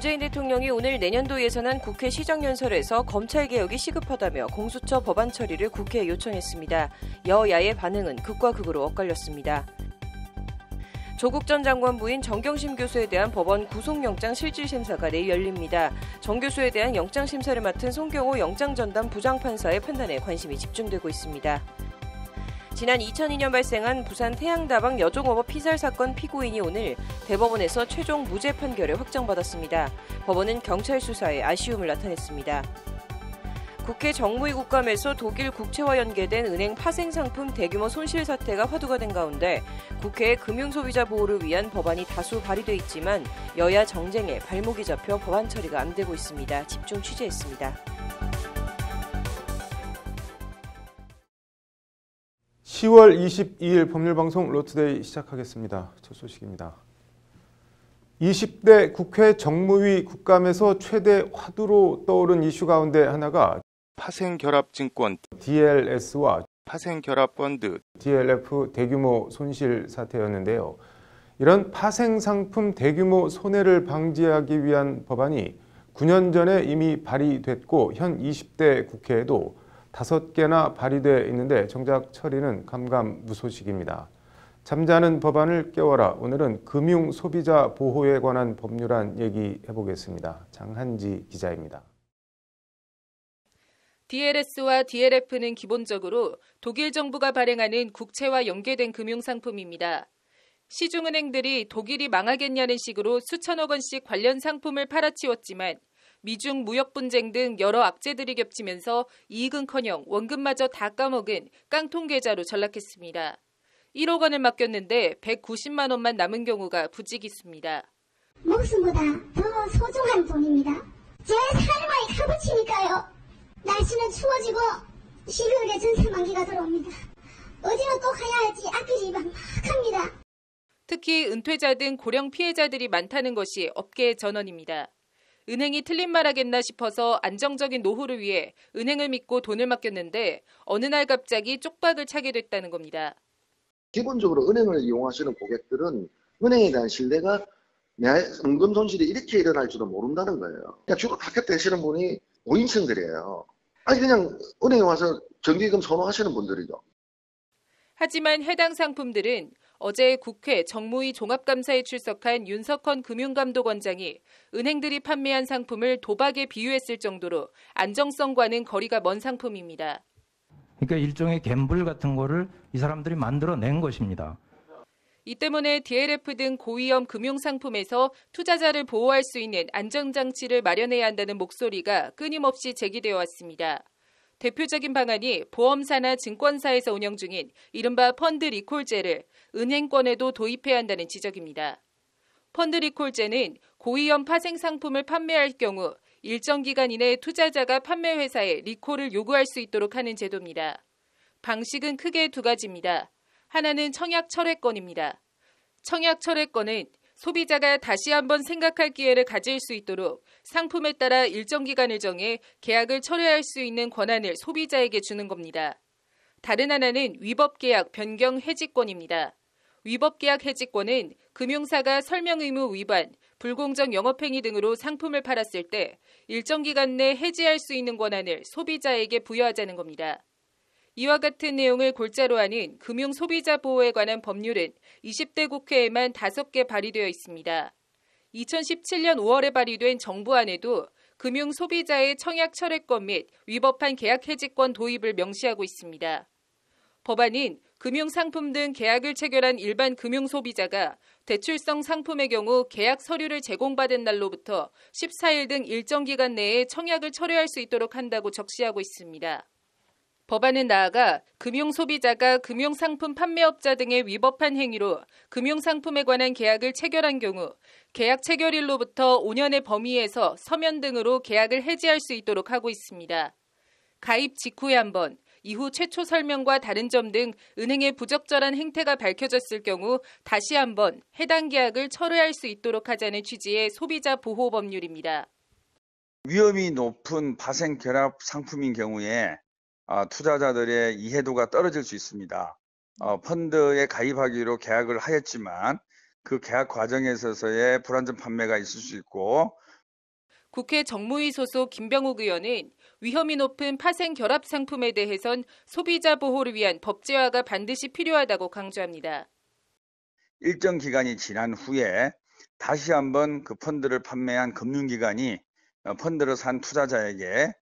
문재인 대통령이 오늘 내년도 예산안 국회 시정연설에서 검찰개혁이 시급하다며 공수처 법안 처리를 국회에 요청했습니다. 여야의 반응은 극과 극으로 엇갈렸습니다. 조국 전 장관 부인 정경심 교수에 대한 법원 구속영장 실질심사가 내일 열립니다. 정 교수에 대한 영장심사를 맡은 송경호 영장전담 부장판사의 판단에 관심이 집중되고 있습니다. 지난 2002년 발생한 부산 태양다방 여종업업 피살 사건 피고인이 오늘 대법원에서 최종 무죄 판결을 확정받았습니다. 법원은 경찰 수사에 아쉬움을 나타냈습니다. 국회 정무위 국감에서 독일 국채와 연계된 은행 파생 상품 대규모 손실 사태가 화두가 된 가운데 국회에 금융소비자 보호를 위한 법안이 다수 발의돼 있지만 여야 정쟁에 발목이 잡혀 법안 처리가 안 되고 있습니다. 집중 취재했습니다. 10월 22일 법률방송 로트데이 시작하겠습니다. 첫 소식입니다. 20대 국회 정무위 국감에서 최대 화두로 떠오른 이슈 가운데 하나가 파생결합증권 DLS와 파생결합펀드 DLF 대규모 손실 사태였는데요. 이런 파생상품 대규모 손해를 방지하기 위한 법안이 9년 전에 이미 발의됐고 현 20대 국회에도 다섯 개나 발의되어 있는데 정작 처리는 감감무소식입니다. 잠자는 법안을 깨워라. 오늘은 금융 소비자 보호에 관한 법률안 얘기해보겠습니다. 장한지 기자입니다. DLS와 DLF는 기본적으로 독일 정부가 발행하는 국채와 연계된 금융 상품입니다. 시중은행들이 독일이 망하겠냐는 식으로 수천억 원씩 관련 상품을 팔아치웠지만 미중 무역 분쟁 등 여러 악재들이 겹치면서 이익은커녕 원금마저 다 까먹은 깡통 계좌로 전락했습니다. 1억 원을 맡겼는데 190만 원만 남은 경우가 부지기수입니다. 목숨보다 더 소중한 돈입니다. 제 삶의 값어치니까요. 날씨는 추워지고 시그널에 전세 만기가 들어옵니다. 어디로 또 가야 할지 아끼지 막막합니다. 특히 은퇴자 등 고령 피해자들이 많다는 것이 업계의 전원입니다. 은행이 틀린 말 하겠나 싶어서 안정적인 노후를 위해 은행을 믿고 돈을 맡겼는데 어느 날 갑자기 쪽박을 차게 됐다는 겁니다. 기본적으로 은행을 이용하시는 고객들은 은행에 대한 신뢰가 내 은금 손실이 이렇게 일어날 줄은 모른다는 거예요. 그냥 주로 바깥 되시는 분이 5인승들이에요. 아니 그냥 은행에 와서 정기금 선호하시는 분들이죠. 하지만 해당 상품들은 어제 국회 정무위 종합감사에 출석한 윤석헌 금융감독원장이 은행들이 판매한 상품을 도박에 비유했을 정도로 안정성과는 거리가 먼 상품입니다. 그러니까 일종의 갬블 같은 거를 이 사람들이 만들어낸 것입니다. 이 때문에 DLF 등 고위험 금융 상품에서 투자자를 보호할 수 있는 안정장치를 마련해야 한다는 목소리가 끊임없이 제기되어 왔습니다. 대표적인 방안이 보험사나 증권사에서 운영 중인 이른바 펀드 리콜제를 은행권에도 도입해야 한다는 지적입니다. 펀드 리콜제는 고위험 파생 상품을 판매할 경우 일정 기간 이내에 투자자가 판매 회사에 리콜을 요구할 수 있도록 하는 제도입니다. 방식은 크게 두 가지입니다. 하나는 청약 철회권입니다. 청약 철회권은 소비자가 다시 한번 생각할 기회를 가질 수 있도록 상품에 따라 일정 기간을 정해 계약을 철회할 수 있는 권한을 소비자에게 주는 겁니다. 다른 하나는 위법 계약 변경 해지권입니다. 위법 계약 해지권은 금융사가 설명 의무 위반, 불공정 영업행위 등으로 상품을 팔았을 때 일정 기간 내 해지할 수 있는 권한을 소비자에게 부여하자는 겁니다. 이와 같은 내용을 골자로 하는 금융 소비자 보호에 관한 법률은 20대 국회에만 5개 발의되어 있습니다. 2017년 5월에 발의된 정부안에도 금융 소비자의 청약 철회권 및 위법한 계약 해지권 도입을 명시하고 있습니다. 법안은 금융상품 등 계약을 체결한 일반 금융소비자가 대출성 상품의 경우 계약 서류를 제공받은 날로부터 14일 등 일정 기간 내에 청약을 철회할 수 있도록 한다고 적시하고 있습니다. 법안은 나아가 금융소비자가 금융상품 판매업자 등의 위법한 행위로 금융상품에 관한 계약을 체결한 경우 계약 체결일로부터 5년의 범위에서 서면 등으로 계약을 해지할 수 있도록 하고 있습니다. 가입 직후에 한 번, 이후 최초 설명과 다른 점 등 은행의 부적절한 행태가 밝혀졌을 경우 다시 한번 해당 계약을 철회할 수 있도록 하자는 취지의 소비자 보호 법률입니다. 위험이 높은 파생 결합 상품인 경우에 어, 투자자들의 이해도가 떨어질 수 있습니다. 어, 음. 펀드에 가입하기로 계약을 하였지만 그 계약 과정에 있어서의 불안전 판매가 있을 수 있고 국회 정무위 소속 김병욱 의원은 위험이 높은 파생 결합 상품에 대해선 소비자 보호를 위한 법제화가 반드시 필요하다고 강조합니다. 일정 기간이 지난 후에 다시 한번 그 펀드를 판매한 금융기관이 어, 펀드를 산 투자자에게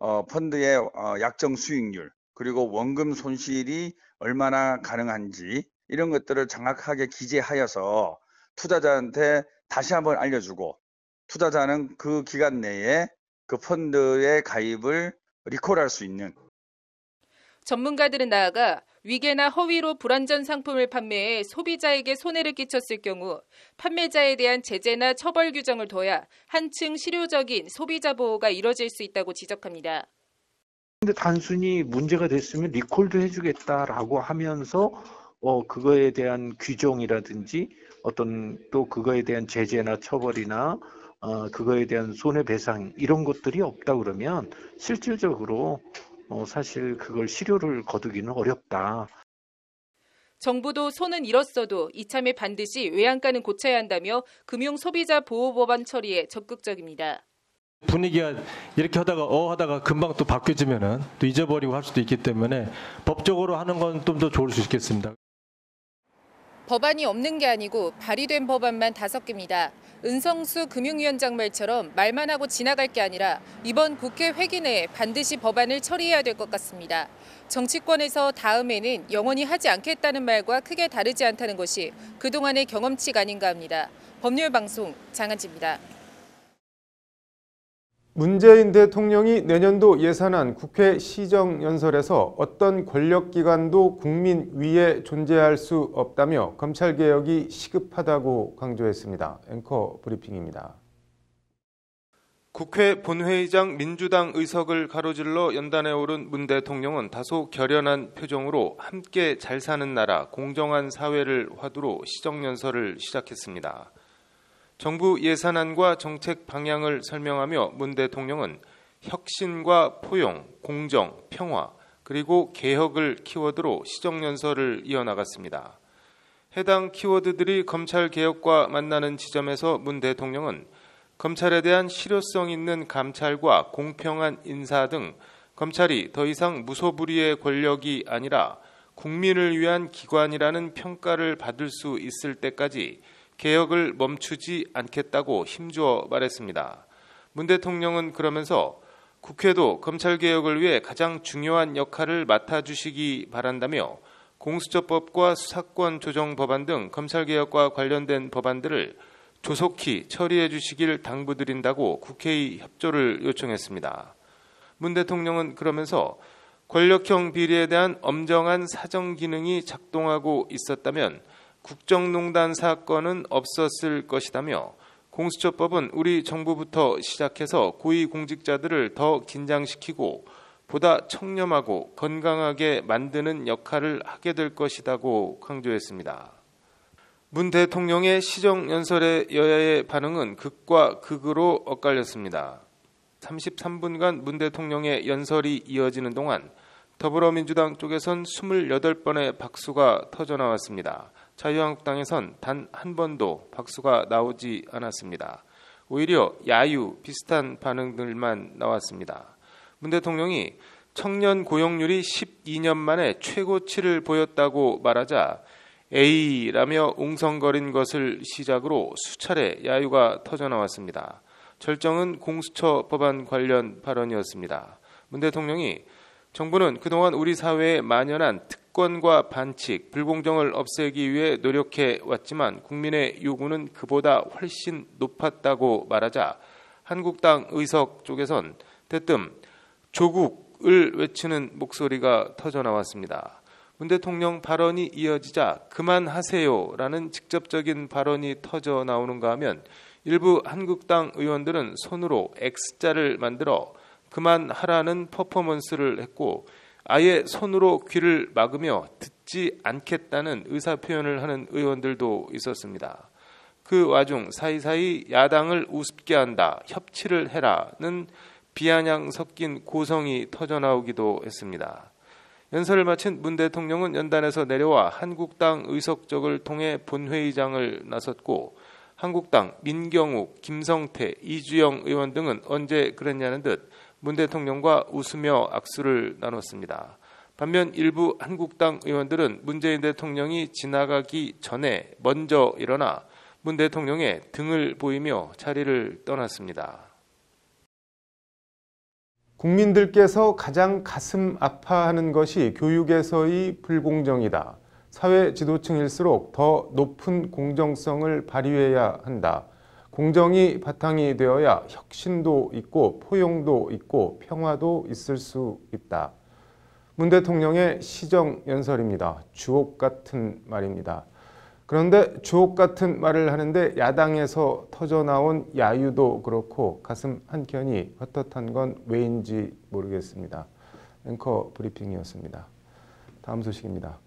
어, 펀드의 어, 약정 수익률 그리고 원금 손실이 얼마나 가능한지 이런 것들을 정확하게 기재하여서 투자자한테 다시 한번 알려주고 투자자는 그 기간 내에 그 펀드의 가입을 리콜할 수 있는 전문가들은 나아가 위계나 허위로 불완전 상품을 판매해 소비자에게 손해를 끼쳤을 경우 판매자에 대한 제재나 처벌 규정을 둬야 한층 실효적인 소비자 보호가 이뤄질 수 있다고 지적합니다. 근데 단순히 문제가 됐으면 리콜도 해주겠다라고 하면서 어, 그거에 대한 규정이라든지 어떤 또 그거에 대한 제재나 처벌이나 어, 그거에 대한 손해배상 이런 것들이 없다 그러면 실질적으로 어, 사실 그걸 실효를 거두기는 어렵다. 정부도 손은 잃었어도 이참에 반드시 외양간은 고쳐야 한다며 금융소비자보호법안 처리에 적극적입니다. 분위기가 이렇게 하다가 어 하다가 금방 또 바뀌어지면은 또 잊어버리고 할 수도 있기 때문에 법적으로 하는 건 좀 더 좋을 수 있겠습니다. 법안이 없는 게 아니고 발의된 법안만 다섯 개입니다. 은성수 금융위원장 말처럼 말만 하고 지나갈 게 아니라 이번 국회 회기 내에 반드시 법안을 처리해야 될 것 같습니다. 정치권에서 다음에는 영원히 하지 않겠다는 말과 크게 다르지 않다는 것이 그동안의 경험치가 아닌가 합니다. 법률방송 장한지입니다. 문재인 대통령이 내년도 예산안 국회 시정연설에서 어떤 권력기관도 국민 위에 존재할 수 없다며 검찰개혁이 시급하다고 강조했습니다. 앵커 브리핑입니다. 국회 본회의장 민주당 의석을 가로질러 연단에 오른 문 대통령은 다소 결연한 표정으로 함께 잘 사는 나라, 공정한 사회를 화두로 시정연설을 시작했습니다. 정부 예산안과 정책 방향을 설명하며 문 대통령은 혁신과 포용, 공정, 평화, 그리고 개혁을 키워드로 시정연설을 이어나갔습니다. 해당 키워드들이 검찰 개혁과 만나는 지점에서 문 대통령은 검찰에 대한 실효성 있는 감찰과 공평한 인사 등 검찰이 더 이상 무소불위의 권력이 아니라 국민을 위한 기관이라는 평가를 받을 수 있을 때까지 개혁을 멈추지 않겠다고 힘주어 말했습니다. 문 대통령은 그러면서 국회도 검찰개혁을 위해 가장 중요한 역할을 맡아주시기 바란다며 공수처법과 수사권 조정 법안 등 검찰개혁과 관련된 법안들을 조속히 처리해 주시길 당부드린다고 국회의 협조를 요청했습니다. 문 대통령은 그러면서 권력형 비리에 대한 엄정한 사정 기능이 작동하고 있었다면 국정농단 사건은 없었을 것이다며 공수처법은 우리 정부부터 시작해서 고위공직자들을 더 긴장시키고 보다 청렴하고 건강하게 만드는 역할을 하게 될것이다고 강조했습니다. 문 대통령의 시정연설에 여야의 반응은 극과 극으로 엇갈렸습니다. 33분간 문 대통령의 연설이 이어지는 동안 더불어민주당 쪽에선 28번의 박수가 터져나왔습니다. 자유한국당에선 단 한 번도 박수가 나오지 않았습니다. 오히려 야유 비슷한 반응들만 나왔습니다. 문 대통령이 청년 고용률이 12년 만에 최고치를 보였다고 말하자 A라며 웅성거린 것을 시작으로 수차례 야유가 터져나왔습니다. 절정은 공수처 법안 관련 발언이었습니다. 문 대통령이 정부는 그동안 우리 사회에 만연한 특 특권과 반칙, 불공정을 없애기 위해 노력해 왔지만 국민의 요구는 그보다 훨씬 높았다고 말하자 한국당 의석 쪽에선 대뜸 조국을 외치는 목소리가 터져 나왔습니다. 문 대통령 발언이 이어지자 그만하세요라는 직접적인 발언이 터져 나오는가 하면 일부 한국당 의원들은 손으로 X자를 만들어 그만하라는 퍼포먼스를 했고 아예 손으로 귀를 막으며 듣지 않겠다는 의사 표현을 하는 의원들도 있었습니다. 그 와중 사이사이 야당을 우습게 한다, 협치를 해라는 비아냥 섞인 고성이 터져나오기도 했습니다. 연설을 마친 문 대통령은 연단에서 내려와 한국당 의석적을 통해 본회의장을 나섰고 한국당 민경욱, 김성태, 이주영 의원 등은 언제 그랬냐는 듯문 대통령과 웃으며 악수를 나눴습니다. 반면 일부 한국당 의원들은 문재인 대통령이 지나가기 전에 먼저 일어나 문 대통령의 등을 보이며 자리를 떠났습니다. 국민들께서 가장 가슴 아파하는 것이 교육에서의 불공정이다. 사회 지도층일수록 더 높은 공정성을 발휘해야 한다. 공정이 바탕이 되어야 혁신도 있고 포용도 있고 평화도 있을 수 있다. 문 대통령의 시정연설입니다. 주옥 같은 말입니다. 그런데 주옥 같은 말을 하는데 야당에서 터져나온 야유도 그렇고 가슴 한켠이 헛헛한 건 왜인지 모르겠습니다. 앵커 브리핑이었습니다. 다음 소식입니다.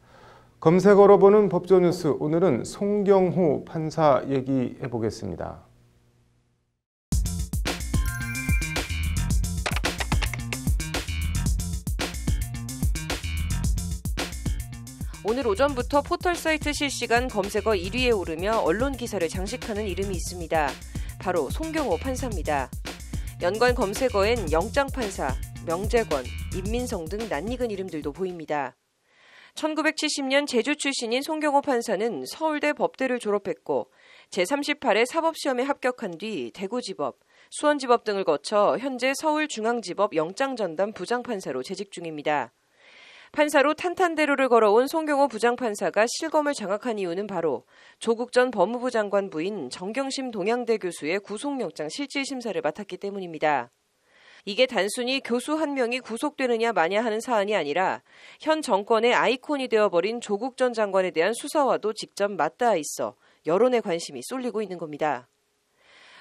검색어로 보는 법조 뉴스 오늘은 송경호 판사 얘기해 보겠습니다. 오늘 오전부터 포털 사이트 실시간 검색어 1위에 오르며 언론 기사를 장식하는 이름이 있습니다. 바로 송경호 판사입니다. 연관 검색어엔 영장판사, 명재권, 임민성 등 낯익은 이름들도 보입니다. 1970년 제주 출신인 송경호 판사는 서울대 법대를 졸업했고 제38회 사법시험에 합격한 뒤 대구지법, 수원지법 등을 거쳐 현재 서울중앙지법 영장전담 부장판사로 재직 중입니다. 판사로 탄탄대로를 걸어온 송경호 부장판사가 실검을 장악한 이유는 바로 조국 전 법무부 장관 부인 정경심 동양대 교수의 구속영장 실질심사를 맡았기 때문입니다. 이게 단순히 교수 한 명이 구속되느냐 마냐 하는 사안이 아니라 현 정권의 아이콘이 되어버린 조국 전 장관에 대한 수사와도 직접 맞닿아 있어 여론의 관심이 쏠리고 있는 겁니다.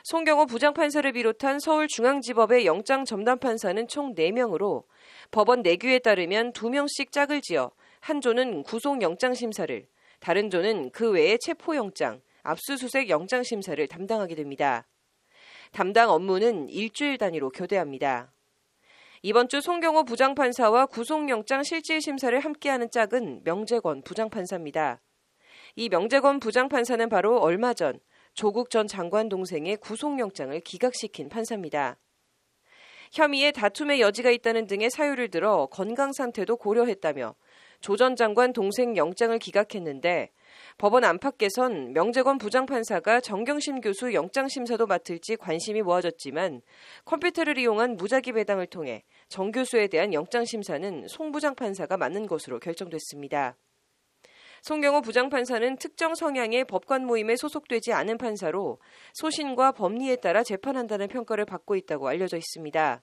송경호 부장판사를 비롯한 서울중앙지법의 영장 전담판사는 총 4명으로 법원 내규에 따르면 두 명씩 짝을 지어 한 조는 구속영장 심사를, 다른 조는 그 외에 체포영장, 압수수색 영장 심사를 담당하게 됩니다. 담당 업무는 일주일 단위로 교대합니다. 이번 주 송경호 부장판사와 구속영장 실질심사를 함께하는 짝은 명재권 부장판사입니다. 이 명재권 부장판사는 바로 얼마 전 조국 전 장관 동생의 구속영장을 기각시킨 판사입니다. 혐의에 다툼의 여지가 있다는 등의 사유를 들어 건강 상태도 고려했다며 조 전 장관 동생 영장을 기각했는데 법원 안팎에선 명재건 부장판사가 정경심 교수 영장심사도 맡을지 관심이 모아졌지만 컴퓨터를 이용한 무작위 배당을 통해 정 교수에 대한 영장심사는 송 부장판사가 맡는 것으로 결정됐습니다. 송경호 부장판사는 특정 성향의 법관 모임에 소속되지 않은 판사로 소신과 법리에 따라 재판한다는 평가를 받고 있다고 알려져 있습니다.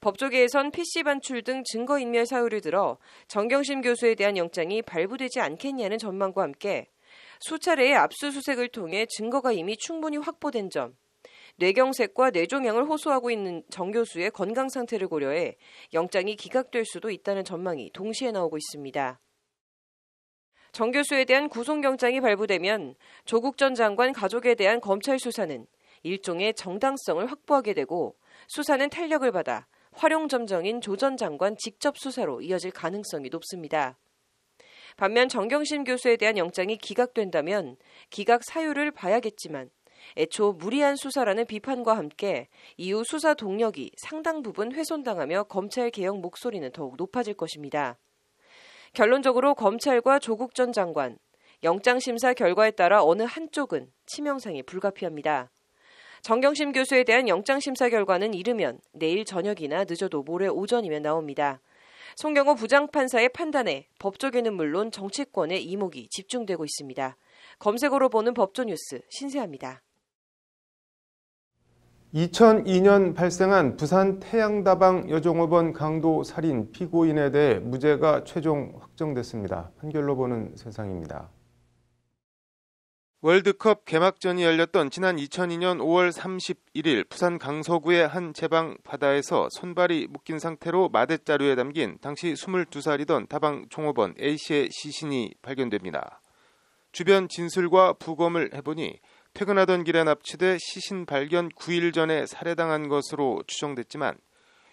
법조계에선 PC 반출 등 증거인멸 사유를 들어 정경심 교수에 대한 영장이 발부되지 않겠냐는 전망과 함께 수차례의 압수수색을 통해 증거가 이미 충분히 확보된 점, 뇌경색과 뇌종양을 호소하고 있는 정 교수의 건강 상태를 고려해 영장이 기각될 수도 있다는 전망이 동시에 나오고 있습니다. 정 교수에 대한 구속영장이 발부되면 조국 전 장관 가족에 대한 검찰 수사는 일종의 정당성을 확보하게 되고 수사는 탄력을 받아 활용점정인 조 전 장관 직접 수사로 이어질 가능성이 높습니다. 반면 정경심 교수에 대한 영장이 기각된다면 기각 사유를 봐야겠지만 애초 무리한 수사라는 비판과 함께 이후 수사 동력이 상당 부분 훼손당하며 검찰 개혁 목소리는 더욱 높아질 것입니다. 결론적으로 검찰과 조국 전 장관, 영장심사 결과에 따라 어느 한쪽은 치명상이 불가피합니다. 정경심 교수에 대한 영장심사 결과는 이르면 내일 저녁이나 늦어도 모레 오전이면 나옵니다. 송경호 부장판사의 판단에 법조계는 물론 정치권의 이목이 집중되고 있습니다. 검색어로 보는 법조 뉴스 신세합니다. 2002년 발생한 부산 태양다방 여종업원 강도 살인 피고인에 대해 무죄가 최종 확정됐습니다. 판결로 보는 세상입니다. 월드컵 개막전이 열렸던 지난 2002년 5월 31일 부산 강서구의 한 제방 바다에서 손발이 묶인 상태로 마대자루에 담긴 당시 22살이던 다방 종업원 A씨의 시신이 발견됩니다. 주변 진술과 부검을 해보니 퇴근하던 길에 납치돼 시신 발견 9일 전에 살해당한 것으로 추정됐지만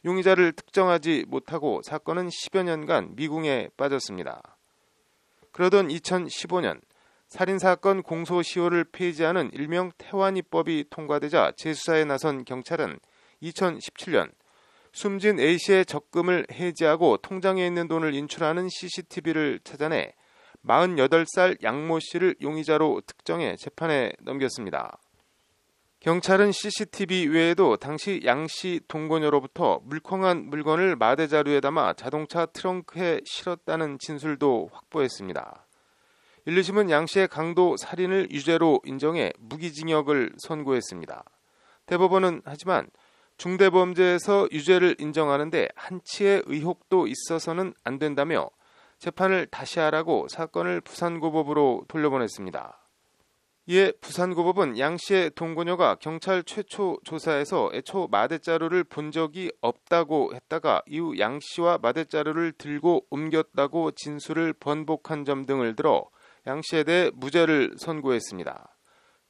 용의자를 특정하지 못하고 사건은 10여 년간 미궁에 빠졌습니다. 그러던 2015년 살인사건 공소시효를 폐지하는 일명 태완이법이 통과되자 재수사에 나선 경찰은 2017년 숨진 A씨의 적금을 해지하고 통장에 있는 돈을 인출하는 CCTV를 찾아내 48살 양모 씨를 용의자로 특정해 재판에 넘겼습니다. 경찰은 CCTV 외에도 당시 양 씨 동거녀로부터 물컹한 물건을 마대 자루에 담아 자동차 트렁크에 실었다는 진술도 확보했습니다. 1심은 양 씨의 강도 살인을 유죄로 인정해 무기징역을 선고했습니다. 대법원은 하지만 중대범죄에서 유죄를 인정하는데 한치의 의혹도 있어서는 안 된다며 재판을 다시 하라고 사건을 부산고법으로 돌려보냈습니다. 이에 부산고법은 양 씨의 동거녀가 경찰 최초 조사에서 애초 마대자루를 본 적이 없다고 했다가 이후 양 씨와 마대자루를 들고 옮겼다고 진술을 번복한 점 등을 들어 양 씨에 대해 무죄를 선고했습니다.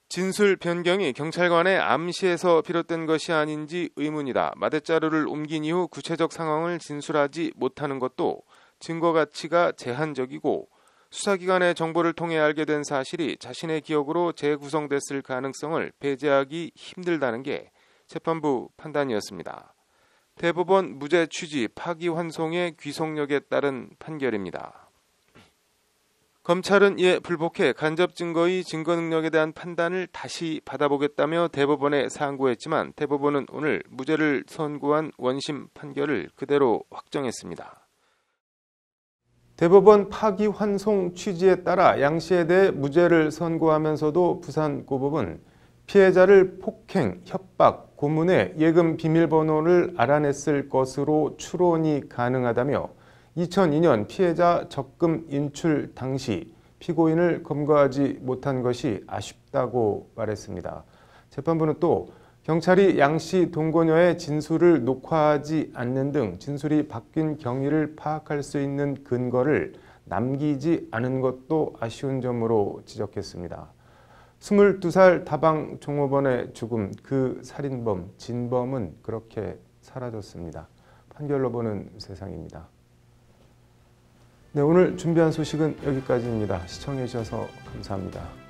진술 변경이 경찰관의 암시에서 비롯된 것이 아닌지 의문이다. 마대자루를 옮긴 이후 구체적 상황을 진술하지 못하는 것도 증거 가치가 제한적이고 수사기관의 정보를 통해 알게 된 사실이 자신의 기억으로 재구성됐을 가능성을 배제하기 힘들다는 게 재판부 판단이었습니다. 대법원 무죄 취지 파기환송의 귀속력에 따른 판결입니다. 검찰은 이에 불복해 간접 증거의 증거 능력에 대한 판단을 다시 받아보겠다며 대법원에 상고했지만 대법원은 오늘 무죄를 선고한 원심 판결을 그대로 확정했습니다. 대법원 파기환송 취지에 따라 양 씨에 대해 무죄를 선고하면서도 부산고법은 피해자를 폭행, 협박, 고문에 예금 비밀번호를 알아냈을 것으로 추론이 가능하다며 2002년 피해자 적금 인출 당시 피고인을 검거하지 못한 것이 아쉽다고 말했습니다. 재판부는 또 경찰이 양 씨 동거녀의 진술을 녹화하지 않는 등 진술이 바뀐 경위를 파악할 수 있는 근거를 남기지 않은 것도 아쉬운 점으로 지적했습니다. 22살 다방 종업원의 죽음, 그 살인범, 진범은 그렇게 사라졌습니다. 판결로 보는 세상입니다. 네, 오늘 준비한 소식은 여기까지입니다. 시청해주셔서 감사합니다.